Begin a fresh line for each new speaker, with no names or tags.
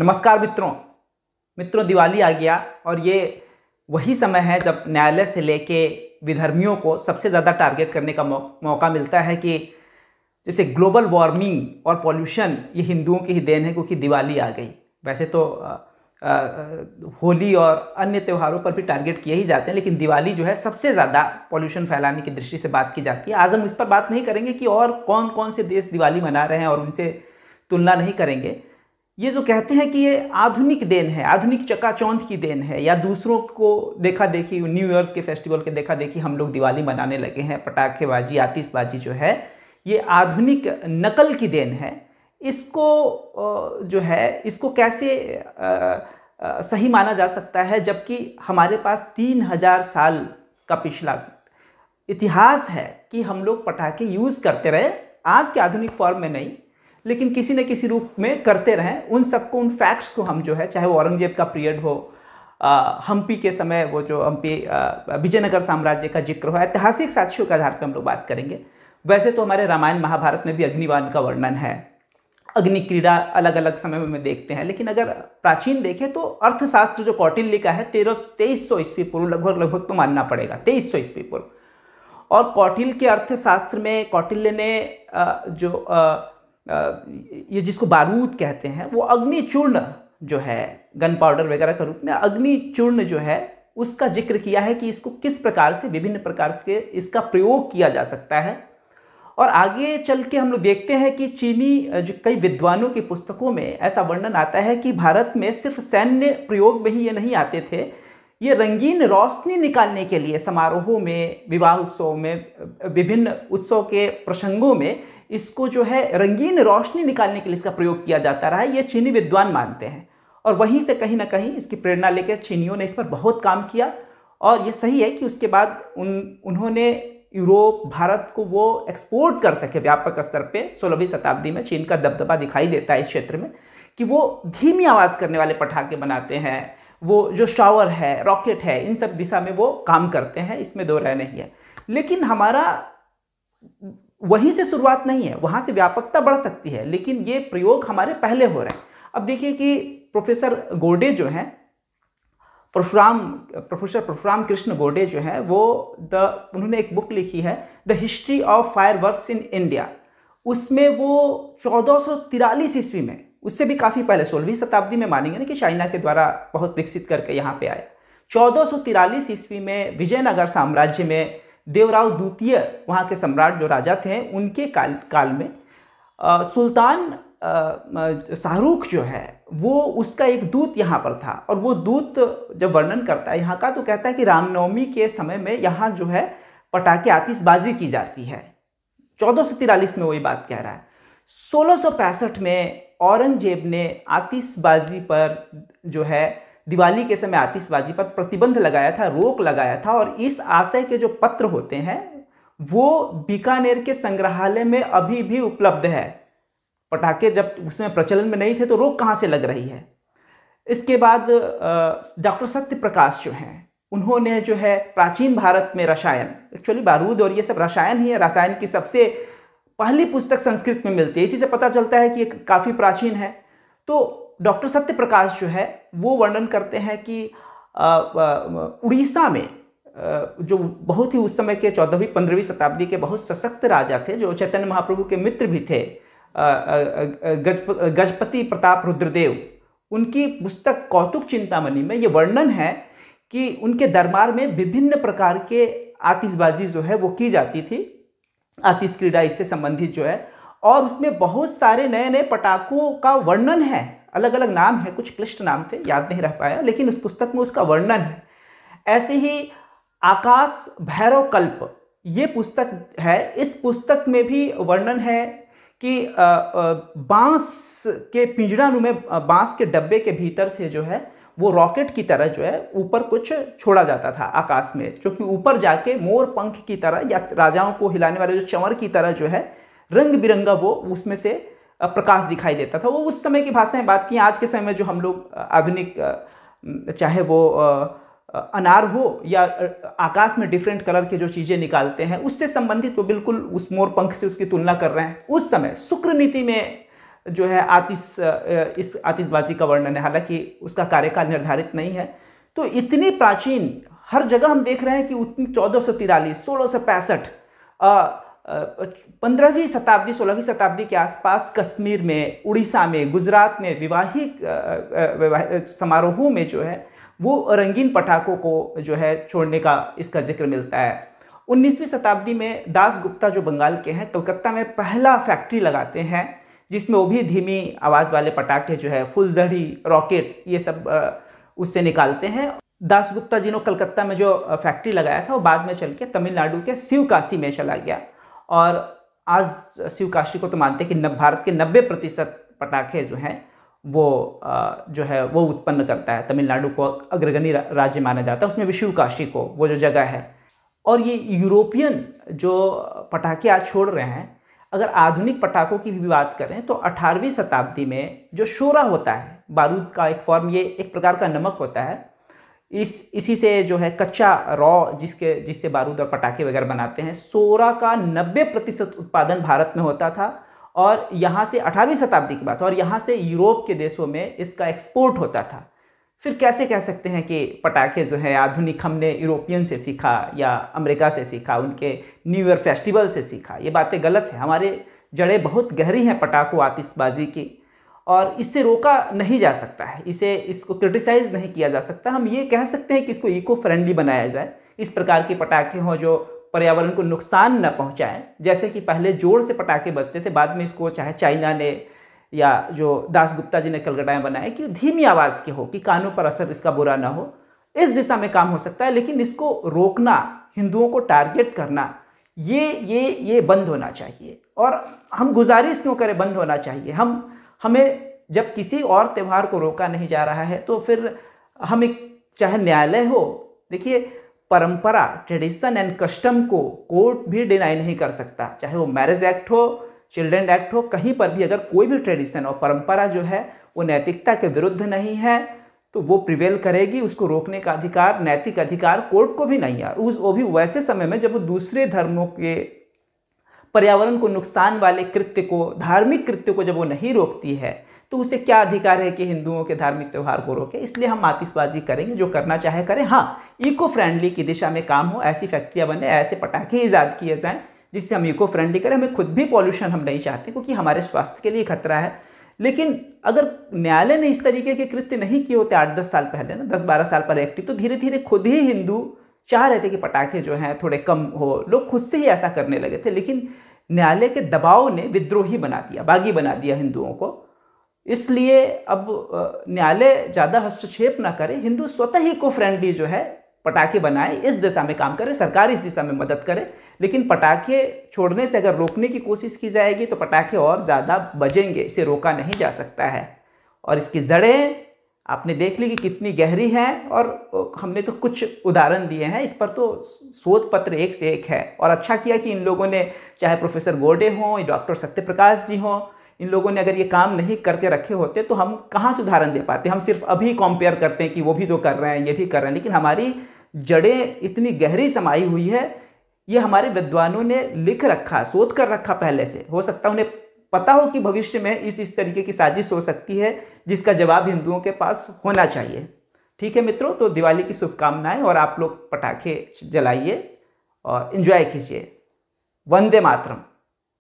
नमस्कार मित्रों मित्रों दिवाली आ गया और ये वही समय है जब न्यायालय से लेके विधर्मियों को सबसे ज़्यादा टारगेट करने का मौका मिलता है कि जैसे ग्लोबल वार्मिंग और पॉल्यूशन ये हिंदुओं की ही देन है क्योंकि दिवाली आ गई वैसे तो आ, आ, होली और अन्य त्योहारों पर भी टारगेट किए ही जाते हैं लेकिन दिवाली जो है सबसे ज़्यादा पॉल्यूशन फैलाने की दृष्टि से बात की जाती है आज हम इस पर बात नहीं करेंगे कि और कौन कौन से देश दिवाली मना रहे हैं और उनसे तुलना नहीं करेंगे ये जो कहते हैं कि ये आधुनिक देन है आधुनिक चकाचौंध की देन है या दूसरों को देखा देखी न्यू ईयर्स के फेस्टिवल के देखा देखी हम लोग दिवाली मनाने लगे हैं पटाखेबाजी आतिशबाजी जो है ये आधुनिक नकल की देन है इसको जो है इसको कैसे सही माना जा सकता है जबकि हमारे पास तीन हज़ार साल का पिछला इतिहास है कि हम लोग पटाखे यूज़ करते रहे आज के आधुनिक फॉर्म में नहीं लेकिन किसी न किसी रूप में करते रहें उन सबको उन फैक्ट्स को हम जो है चाहे वो औरंगजेब का पीरियड हो हम्पी के समय वो जो हम्पी विजयनगर साम्राज्य का जिक्र हो ऐतिहासिक साक्ष्यों के आधार पर हम लोग बात करेंगे वैसे तो हमारे रामायण महाभारत में भी अग्निवान का वर्णन है अग्नि क्रीड़ा अलग अलग समय में देखते हैं लेकिन अगर प्राचीन देखें तो अर्थशास्त्र जो कौटिल्य का है तेरह तेईस सौ ईस्वी पूर्व लगभग लगभग तो मानना पड़ेगा तेईस सौ ईस्वी पूर्व और कौटिल्य के अर्थशास्त्र में कौटिल्य ने जो ये जिसको बारूद कहते हैं वो अग्नि चूर्ण जो है गन पाउडर वगैरह के रूप में अग्नि चूर्ण जो है उसका जिक्र किया है कि इसको किस प्रकार से विभिन्न प्रकार से इसका प्रयोग किया जा सकता है और आगे चल के हम लोग देखते हैं कि चीनी जो कई विद्वानों की पुस्तकों में ऐसा वर्णन आता है कि भारत में सिर्फ सैन्य प्रयोग में ही ये नहीं आते थे ये रंगीन रोशनी निकालने के लिए समारोहों में विवाह उत्सव में विभिन्न उत्सव के प्रसंगों में इसको जो है रंगीन रोशनी निकालने के लिए इसका प्रयोग किया जाता रहा है ये चीनी विद्वान मानते हैं और वहीं से कहीं ना कहीं इसकी प्रेरणा लेकर चीनियों ने इस पर बहुत काम किया और ये सही है कि उसके बाद उन उन्होंने यूरोप भारत को वो एक्सपोर्ट कर सके व्यापक स्तर पे सोलहवीं शताब्दी में चीन का दबदबा दिखाई देता है इस क्षेत्र में कि वो धीमी आवाज़ करने वाले पटाखे बनाते हैं वो जो शावर है रॉकेट है इन सब दिशा में वो काम करते हैं इसमें दो राय नहीं है लेकिन हमारा वहीं से शुरुआत नहीं है वहां से व्यापकता बढ़ सकती है लेकिन ये प्रयोग हमारे पहले हो रहे हैं अब देखिए कि प्रोफेसर गोडे जो हैं परशुराम प्रोफेसर परशुराम कृष्ण गोडे जो हैं वो द उन्होंने एक बुक लिखी है the history of firework in India उसमें वो चौदह ईस्वी में उससे भी काफ़ी पहले सोलहवीं शताब्दी में मानेंगे ना कि चाइना के द्वारा बहुत विकसित करके यहाँ पे आया चौदह ईस्वी में विजयनगर साम्राज्य में देवराव द्वितीय वहाँ के सम्राट जो राजा थे उनके काल काल में आ, सुल्तान शाहरुख जो है वो उसका एक दूत यहाँ पर था और वो दूत जब वर्णन करता है यहाँ का तो कहता है कि रामनवमी के समय में यहाँ जो है पटाखे आतिशबाजी की जाती है चौदह में वही बात कह रहा है सोलह में औरंगजेब ने आतिशबाजी पर जो है दिवाली के समय आतिशबाजी पर प्रतिबंध लगाया था रोक लगाया था और इस आशय के जो पत्र होते हैं वो बीकानेर के संग्रहालय में अभी भी उपलब्ध है पटाखे जब उसमें प्रचलन में नहीं थे तो रोक कहाँ से लग रही है इसके बाद डॉक्टर सत्य प्रकाश जो हैं उन्होंने जो है प्राचीन भारत में रसायन एक्चुअली बारूद और ये सब रसायन ही है रसायन की सबसे पहली पुस्तक संस्कृत में मिलती है इसी से पता चलता है कि ये काफ़ी प्राचीन है तो डॉक्टर सत्य प्रकाश जो है वो वर्णन करते हैं कि उड़ीसा में जो बहुत ही उस समय के चौदहवीं पंद्रहवीं शताब्दी के बहुत सशक्त राजा थे जो चैतन्य महाप्रभु के मित्र भी थे गजप गजपति प्रताप रुद्रदेव उनकी पुस्तक कौतुक चिंतामणि में ये वर्णन है कि उनके दरबार में विभिन्न प्रकार के आतिशबाजी जो है वो की जाती थी आतिश क्रीड़ा इससे संबंधित जो है और उसमें बहुत सारे नए नए पटाखों का वर्णन है अलग अलग नाम है कुछ क्लिष्ट नाम थे याद नहीं रह पाया लेकिन उस पुस्तक में उसका वर्णन है ऐसे ही आकाश भैरव कल्प ये पुस्तक है इस पुस्तक में भी वर्णन है कि बांस के पिंजड़ानु में बांस के डब्बे के भीतर से जो है वो रॉकेट की तरह जो है ऊपर कुछ छोड़ा जाता था आकाश में जो कि ऊपर जाके मोर पंख की तरह या राजाओं को हिलाने वाले जो चंवर की तरह जो है रंग बिरंगा वो उसमें से प्रकाश दिखाई देता था वो उस समय की भाषाएं बात की आज के समय में जो हम लोग आधुनिक चाहे वो अनार हो या आकाश में डिफरेंट कलर के जो चीज़ें निकालते हैं उससे संबंधित वो बिल्कुल उस मोर पंख से उसकी तुलना कर रहे हैं उस समय शुक्र नीति में जो है आतिश इस आतिशबाजी का वर्णन है हालांकि उसका कार्यकाल निर्धारित नहीं है तो इतनी प्राचीन हर जगह हम देख रहे हैं कि उतनी चौदह सौ तिरालीस सोलह सौ पैंसठ पंद्रहवीं शताब्दी सोलहवीं शताब्दी के आसपास कश्मीर में उड़ीसा में गुजरात में विवाहिक समारोहों में जो है वो रंगीन पटाखों को जो है छोड़ने का इसका जिक्र मिलता है 19वीं शताब्दी में दास गुप्ता जो बंगाल के हैं कलकत्ता में पहला फैक्ट्री लगाते हैं जिसमें वो भी धीमी आवाज़ वाले पटाखे जो है फुलझड़ी रॉकेट ये सब उससे निकालते हैं दास गुप्ता जी ने कलकत्ता में जो फैक्ट्री लगाया था वो बाद में चल के तमिलनाडु के शिवकाशी में चला गया और आज शिवकाशी को तो मानते हैं कि नब भारत के नब्बे प्रतिशत पटाखे जो हैं वो जो है वो उत्पन्न करता है तमिलनाडु को अग्रगणी राज्य माना जाता है उसमें भी शिवकाशी को वो जो जगह है और ये यूरोपियन जो पटाखे आज छोड़ रहे हैं अगर आधुनिक पटाखों की भी बात करें तो 18वीं शताब्दी में जो शोरा होता है बारूद का एक फॉर्म ये एक प्रकार का नमक होता है इस इसी से जो है कच्चा रॉ जिसके जिससे बारूद और पटाखे वगैरह बनाते हैं सोरा का 90 प्रतिशत उत्पादन भारत में होता था और यहाँ से 18वीं शताब्दी की बात और यहाँ से यूरोप के देशों में इसका एक्सपोर्ट होता था फिर कैसे कह सकते हैं कि पटाखे जो है आधुनिक हमने यूरोपियन से सीखा या अमेरिका से सीखा उनके न्यू ईयर फेस्टिवल से सीखा ये बातें गलत हैं हमारे जड़ें बहुत गहरी हैं पटाखों आतिशबाजी की और इससे रोका नहीं जा सकता है इसे इसको क्रिटिसाइज़ नहीं किया जा सकता हम ये कह सकते हैं कि इसको इको फ्रेंडली बनाया जाए इस प्रकार के पटाखे हों जो पर्यावरण को नुकसान न पहुंचाएं जैसे कि पहले जोर से पटाखे बजते थे बाद में इसको चाहे चाइना ने या जो दास गुप्ता जी ने कलगड़ाएँ बनाए कि धीमी आवाज़ के हो कि कानों पर असर इसका बुरा ना हो इस दिशा में काम हो सकता है लेकिन इसको रोकना हिंदुओं को टारगेट करना ये ये ये बंद होना चाहिए और हम गुजारिश क्यों करें बंद होना चाहिए हम हमें जब किसी और त्यौहार को रोका नहीं जा रहा है तो फिर हमें चाहे न्यायालय हो देखिए परंपरा ट्रेडिशन एंड कस्टम को कोर्ट भी डिनाई नहीं कर सकता चाहे वो मैरिज एक्ट हो चिल्ड्रेन एक्ट हो कहीं पर भी अगर कोई भी ट्रेडिशन और परंपरा जो है वो नैतिकता के विरुद्ध नहीं है तो वो प्रिवेल करेगी उसको रोकने का अधिकार नैतिक अधिकार कोर्ट को भी नहीं है उस वो भी वैसे समय में जब वो दूसरे धर्मों के पर्यावरण को नुकसान वाले कृत्य को धार्मिक कृत्य को जब वो नहीं रोकती है तो उसे क्या अधिकार है कि हिंदुओं के धार्मिक त्यौहार को रोके इसलिए हम आतिशबाजी करेंगे जो करना चाहे करें हाँ इको फ्रेंडली की दिशा में काम हो ऐसी फैक्ट्रियाँ बने ऐसे पटाखे ईजाद किए जाएँ जिससे हम इको फ्रेंडली करें हमें खुद भी पॉल्यूशन हम नहीं चाहते क्योंकि हमारे स्वास्थ्य के लिए खतरा है लेकिन अगर न्यायालय ने इस तरीके के कृत्य नहीं किए होते आठ दस साल पहले ना दस बारह साल पर एक्टिव तो धीरे धीरे खुद ही हिंदू चाह रहे थे कि पटाखे जो हैं थोड़े कम हो लोग खुद से ही ऐसा करने लगे थे लेकिन न्यायालय के दबाव ने विद्रोही बना दिया बागी बना दिया हिंदुओं को इसलिए अब न्यायालय ज़्यादा हस्तक्षेप ना करे हिंदू स्वतः ही को फ्रेंडली जो है पटाखे बनाए इस दिशा में काम करें सरकार इस दिशा में मदद करे लेकिन पटाखे छोड़ने से अगर रोकने की कोशिश की जाएगी तो पटाखे और ज़्यादा बजेंगे इसे रोका नहीं जा सकता है और इसकी जड़ें आपने देख ली कि कितनी गहरी है और हमने तो कुछ उदाहरण दिए हैं इस पर तो शोध पत्र एक से एक है और अच्छा किया कि इन लोगों ने चाहे प्रोफेसर गोडे हों डॉक्टर सत्यप्रकाश जी हों इन लोगों ने अगर ये काम नहीं करके रखे होते तो हम कहाँ से उदाहरण दे पाते हम सिर्फ अभी कंपेयर करते हैं कि वो भी तो कर रहे हैं ये भी कर रहे हैं लेकिन हमारी जड़ें इतनी गहरी समाई हुई है ये हमारे विद्वानों ने लिख रखा शोध कर रखा पहले से हो सकता उन्हें पता हो कि भविष्य में इस इस तरीके की साजिश हो सकती है जिसका जवाब हिंदुओं के पास होना चाहिए ठीक है मित्रों तो दिवाली की शुभकामनाएं और आप लोग पटाखे जलाइए और इन्जॉय कीजिए वंदे मातरम